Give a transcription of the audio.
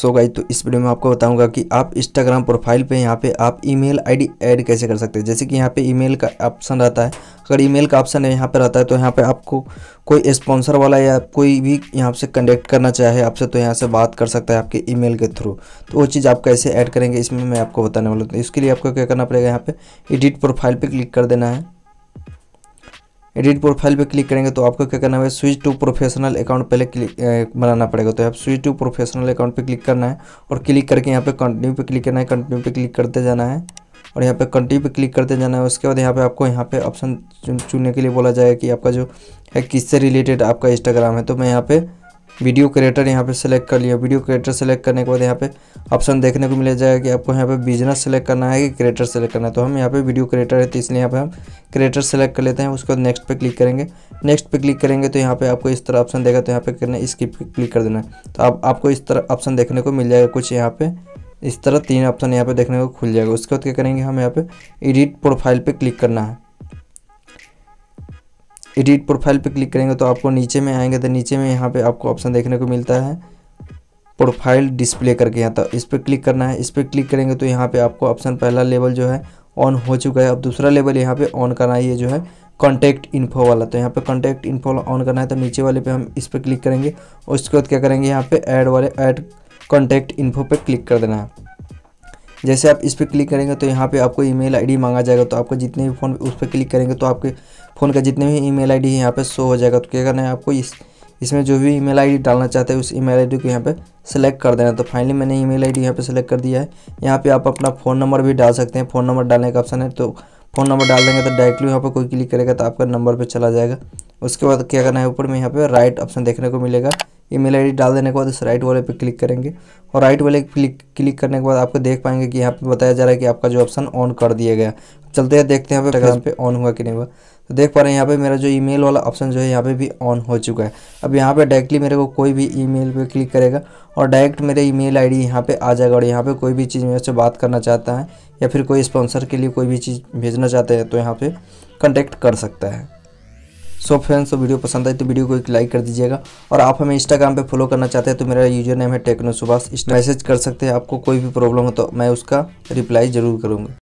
सो गाई तो इस वीडियो में आपको बताऊंगा कि आप इंस्टाग्राम प्रोफाइल पे यहाँ पे आप ईमेल आईडी ऐड कैसे कर सकते हैं जैसे कि यहाँ पे ईमेल का ऑप्शन रहता है अगर ईमेल का ऑप्शन यहाँ पे रहता है तो यहाँ पे आपको कोई स्पॉन्सर वाला या कोई भी यहाँ से कंडक्ट करना चाहे आपसे तो यहाँ से बात कर सकता है आपके ई के थ्रू तो वो चीज़ आप कैसे ऐड करेंगे इसमें मैं आपको बताने वाला हूँ तो इसके लिए आपको क्या करना पड़ेगा यहाँ पर एडिट प्रोफाइल पर क्लिक कर देना है एडिट प्रोफाइल पे क्लिक करेंगे तो आपको क्या करना है स्विच टू प्रोफेशनल अकाउंट पहले क्लिक बनाना पड़ेगा तो आप स्विच टू प्रोफेशनल अकाउंट पे क्लिक करना है और क्लिक करके यहाँ पे कंटिन्यू पे क्लिक करना है कंटिन्यू पे क्लिक करते जाना है और यहाँ पे कंटिन्यू पे क्लिक करते जाना है उसके बाद यहाँ पे आपको यहाँ पे ऑप्शन चुनने के लिए बोला जाएगा कि आपका जो है किससे रिलेटेड आपका इंस्टाग्राम है तो मैं यहाँ पर वीडियो क्रिएटर यहाँ पे सेलेक्ट कर लिया वीडियो क्रिएटर सेलेक्ट करने के बाद यहाँ पे ऑप्शन देखने को मिल जाएगा कि आपको यहाँ पे बिजनेस सेलेक्ट करना है कि क्रिएटर सेलेक्ट करना है तो हम यहाँ पे वीडियो क्रिएटर है तो इसलिए यहाँ पे हम क्रिएटर सेलेक्ट कर लेते हैं उसके बाद नेक्स्ट पे क्लिक करेंगे नेक्स्ट पे क्लिक करेंगे तो यहाँ पे आपको इस तरह ऑप्शन देगा तो यहाँ पे करना स्किप क्लिक कर देना है तो आप, आपको इस तरह ऑप्शन देखने को मिल जाएगा कुछ यहाँ पे इस तरह तीन ऑप्शन यहाँ पे देखने को खुल जाएगा उसके बाद क्या करेंगे हम यहाँ पे एडिट प्रोफाइल पर क्लिक करना है एडिट प्रोफाइल पे क्लिक करेंगे तो आपको नीचे में आएंगे तो नीचे में यहाँ पे आपको ऑप्शन देखने को मिलता है प्रोफाइल डिस्प्ले करके यहाँ तो इस पर क्लिक करना है इस पर क्लिक करेंगे तो यहाँ पे आपको ऑप्शन पहला लेवल जो है ऑन हो चुका है अब दूसरा लेवल यहाँ पे ऑन करना है ये जो है कॉन्टैक्ट इन्फो वाला तो यहाँ पे कॉन्टैक्ट इन्फो वाला ऑन करना है तो नीचे वाले पे हम इस पर क्लिक करेंगे और उसके बाद क्या करेंगे यहाँ पे ऐड वाले ऐड कॉन्टैक्ट इन्फो पे क्लिक कर देना है जैसे आप इस पर क्लिक करेंगे तो यहाँ पे आपको ईमेल आईडी मांगा जाएगा तो आपको जितने भी फ़ोन उस पर क्लिक करेंगे तो आपके फ़ोन का जितने भी ईमेल आईडी है यहाँ पे शो हो जाएगा तो क्या करना है आपको इस इसमें जो भी ईमेल आईडी डालना चाहते हैं उस ईमेल आईडी को यहाँ पे सेलेक्ट कर देना तो फाइनली मैंने ईमेल आईडी यहाँ पे सेलेक्ट कर दिया है यहाँ पे आप अपना फ़ोन नंबर भी डाल सकते हैं फ़ोन नंबर डालने का ऑप्शन है तो फ़ोन नंबर डाल देंगे तो डायरेक्टली यहाँ पर कोई क्लिक करेगा तो आपका नंबर पर चला जाएगा उसके बाद क्या करना है ऊपर में यहाँ पर राइट ऑप्शन देखने को मिलेगा ईमेल आईडी डाल देने के बाद उस राइट वाले पे क्लिक करेंगे और राइट वाले क्लिक क्लिक करने के बाद आपको देख पाएंगे कि यहाँ पे बताया जा रहा है कि आपका जो ऑप्शन ऑन कर दिया गया चलते हैं देखते हैं यहाँ पे ऑन हुआ कि नहीं हुआ तो देख पा रहे हैं यहाँ पे मेरा जो ईमेल वाला ऑप्शन जो है यहाँ पे भी ऑन हो चुका है अब यहाँ पे डायरेक्टली मेरे को कोई भी ईमेल पे क्लिक करेगा और डायरेक्ट मेरे ईमेल आईडी यहाँ पे आ जाएगा और यहाँ पे कोई भी चीज़ मेरे से बात करना चाहता है या फिर कोई स्पॉन्सर के लिए कोई भी चीज़ भेजना चाहते हैं तो यहाँ पर कंटेक्ट कर सकता है सो तो फ्रेंड्स वीडियो पसंद आई तो वीडियो को एक लाइक कर दीजिएगा और आप हमें इंस्टाग्राम पे फॉलो करना चाहते हैं तो मेरा यूजर नेम है टेक्नो सुभाष मैसेज कर सकते हैं आपको कोई भी प्रॉब्लम हो तो मैं उसका रिप्लाई ज़रूर करूँगा